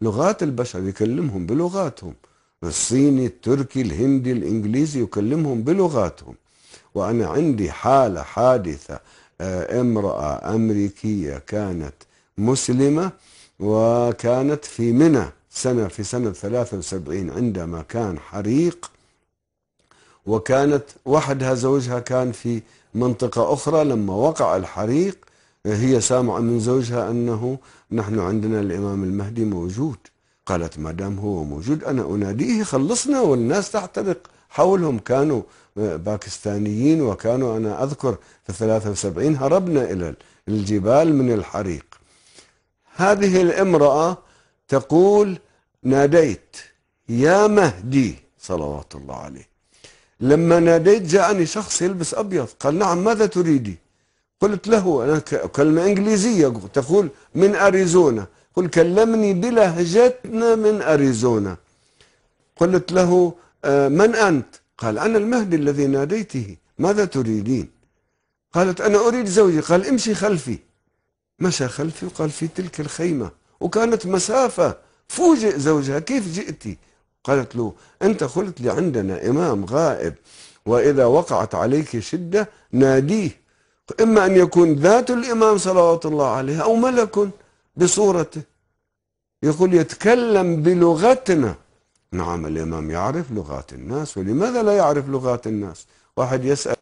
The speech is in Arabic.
لغات البشر يكلمهم بلغاتهم الصيني التركي الهندي الإنجليزي يكلمهم بلغاتهم وأنا عندي حالة حادثة آه، امرأة أمريكية كانت مسلمة وكانت في منى سنة في سنة 73 عندما كان حريق وكانت وحدها زوجها كان في منطقة أخرى لما وقع الحريق هي سامعة من زوجها أنه نحن عندنا الإمام المهدي موجود قالت ما دام هو موجود أنا أناديه خلصنا والناس تحترق حولهم كانوا آه، باكستانيين وكانوا أنا أذكر في 73 هربنا إلى الجبال من الحريق هذه الامرأة تقول ناديت يا مهدي صلوات الله عليه لما ناديت جاءني شخص يلبس أبيض قال نعم ماذا تريدي قلت له أنا كلمة إنجليزية تقول من أريزونا قل كلمني بلهجتنا من أريزونا قلت له آه، من أنت قال أنا المهدي الذي ناديته ماذا تريدين قالت أنا أريد زوجي قال امشي خلفي مشى خلفي وقال في تلك الخيمة وكانت مسافة فوجئ زوجها كيف جئتي قالت له أنت قلت لي عندنا إمام غائب وإذا وقعت عليك شدة ناديه إما أن يكون ذات الإمام صلوات الله عليه أو ملك بصورته يقول يتكلم بلغتنا نعم الإمام يعرف لغات الناس ولماذا لا يعرف لغات الناس واحد يسأل